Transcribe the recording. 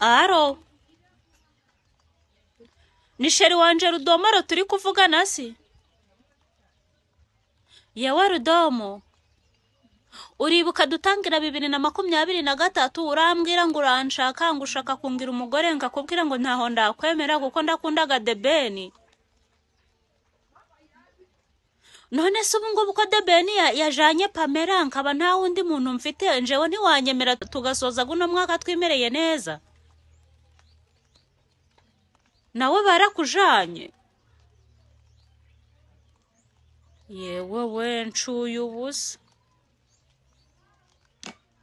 aro ni sheri wanje rudomoro turi kuvugana si yewe rudomo uribuka dutangira bibiri na makumyabiri na gatatu urambwira ngo uranshaka ngo ushaka kungira umugore ngakubwira ngo ntaho ndakwemera kuko ndakundaga debeni none se ubu ngubu ko debeni yajanye pamela nkaba nta wundi muntu mfite njewe ntiwanyemera tugasoza guno mwaka twimereye neza nawe barakujanye yewe we ncuye ubusa